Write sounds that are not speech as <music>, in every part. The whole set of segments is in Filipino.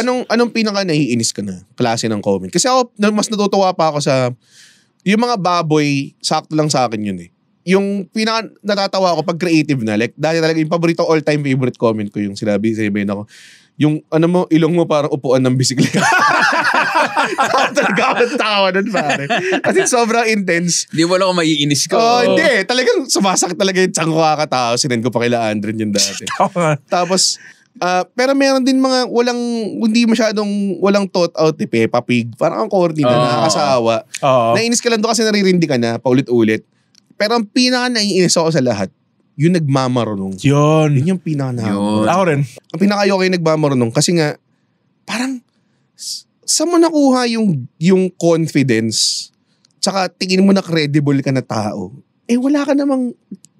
Anong anong pinaka naiinis ka na klase ng comment? Kasi ako mas natutuwa pa ako sa yung mga baboy, sakto lang sa akin yun eh. Yung pinaka natatawa ako pag creative na, like dahil talaga yung paborito all-time favorite comment ko yung sinabi sa Ben ako. Yung ano mo, ilong mo parang upuan ng bisikleta. <laughs> talaga ako tawa nun, pare. Kasi sobrang intense. Hindi mo lang ako maiinis ko. Oh, hindi eh. Talagang sumasakit talaga yung tsang ko kakatao. Sinend ko pa kila Andren yun dati. <laughs> Tapos, Uh, pero meron din mga walang, hindi masyadong walang thought out eh, Peppa Pig. Parang ang corny na, uh, nakakasawa. Uh, Naiinis ka lang doon kasi naririndi ka na, paulit-ulit. Pero ang pinaka naiinis ako sa lahat, yung nagmamarunong. Yun. Yun yung pinaka na. Yun. Ako rin. Ang pinaka yung nagmamarunong kasi nga, parang, sa mo nakuha yung, yung confidence? Tsaka tingin mo na credible ka na tao. Eh wala ka namang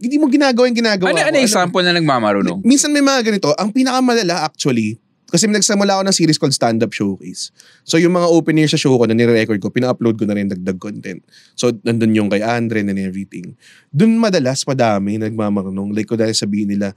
hindi mo ginagawa yung ginagawa ano, ko. Ano example ano, na nagmamarunong? Minsan may mga ganito. Ang pinakamalala actually, kasi nagsimula ako ng series called Stand Up Showcase. So yung mga opener sa show ko na nire-record ko, pina-upload ko na rin dagdag content. So nandun yung kay Andre and everything. Dun madalas madami nagmamarunong. Like ko dahil sabihin nila,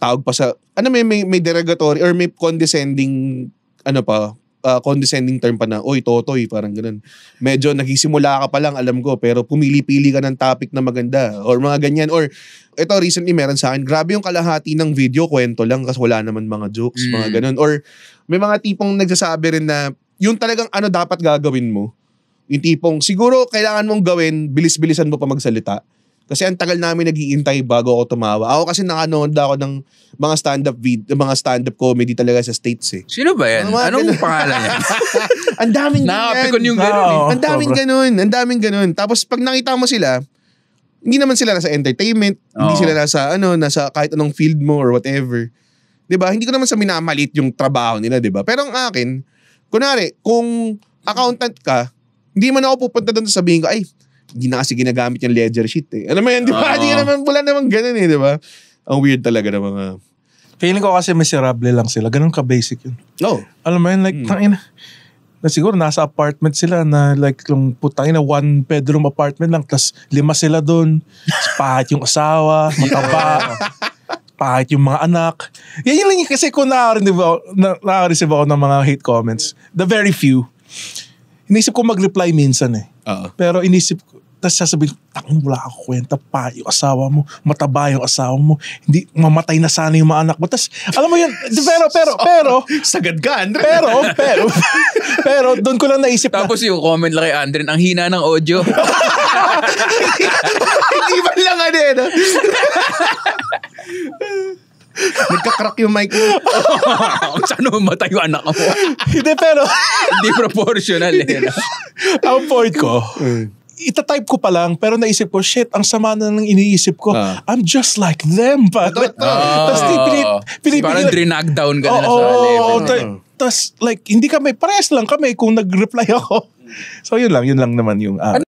tawag pa sa, ano may, may, may derogatory or may condescending ano pa, uh, condescending term pa na, oy, totoy, parang ganun. Medyo nagsisimula ka pa lang, alam ko, pero pumili-pili ka ng topic na maganda or mga ganyan. Or ito, recently meron sa akin, grabe yung kalahati ng video, kwento lang kasi wala naman mga jokes, mm. mga ganun. Or may mga tipong nagsasabi rin na, yung talagang ano dapat gagawin mo, yung tipong siguro kailangan mong gawin, bilis-bilisan mo pa magsalita kasi ang tagal namin naghihintay bago ako tumawa. Ako kasi nakanood ako ng mga stand-up video, mga stand-up comedy talaga sa States eh. Sino ba yan? Ang Anong pangalan yan? <laughs> ang daming ganun. yung ganun. Oh, eh. Ang daming sobra. ganun. Ang daming ganun. Tapos pag nakita mo sila, hindi naman sila nasa entertainment, oh. hindi sila nasa ano, nasa kahit anong field mo or whatever. 'Di ba? Hindi ko naman sa minamalit yung trabaho nila, 'di ba? Pero ang akin, kunari, kung accountant ka, hindi man ako pupunta doon sabihin ko, ay, hindi na kasi ginagamit yung ledger sheet eh. Alam mo yan, di ba? Ah. Hindi uh, naman, wala naman ganun eh, di ba? Ang weird talaga ng mga... Feeling ko kasi miserable lang sila. Ganun ka-basic yun. No. Alam mo yan, like, hmm. tangin na siguro nasa apartment sila na like yung putang na one bedroom apartment lang tapos lima sila doon pahat yung asawa <laughs> mataba pahat yung mga anak yan yun lang kasi ko nakareceive ako, nakareceive ako ng mga hate comments the very few inisip ko mag-reply minsan eh pero inisip ko, tapos sasabihin, takong wala akong kwenta pa, yung asawa mo, mataba yung asawa mo, hindi, mamatay na sana yung mga anak mo. Tapos, alam mo yun, <laughs> pero, pero, pero, <laughs> sagad ka, Andre. Pero, <laughs> pero, pero, doon ko lang naisip Tapos na, yung comment lang kay Andre, ang hina ng audio. hindi man lang ano eh, Nagkakrack yung mic mo. <laughs> Saan mamatay yung anak mo? Hindi, pero... Hindi proportional eh. Ang point ko, itatype ko pa lang, pero naisip ko, shit, ang sama na ng iniisip ko. Uh. I'm just like them. But, ito, ito. Uh, Tapos ah. pinipili... pinipili parang drinag down ka na oh, sa level. Oh, Tapos like, hindi kami, parehas lang kami kung nag-reply ako. So yun lang, yun lang naman yung... Uh, ano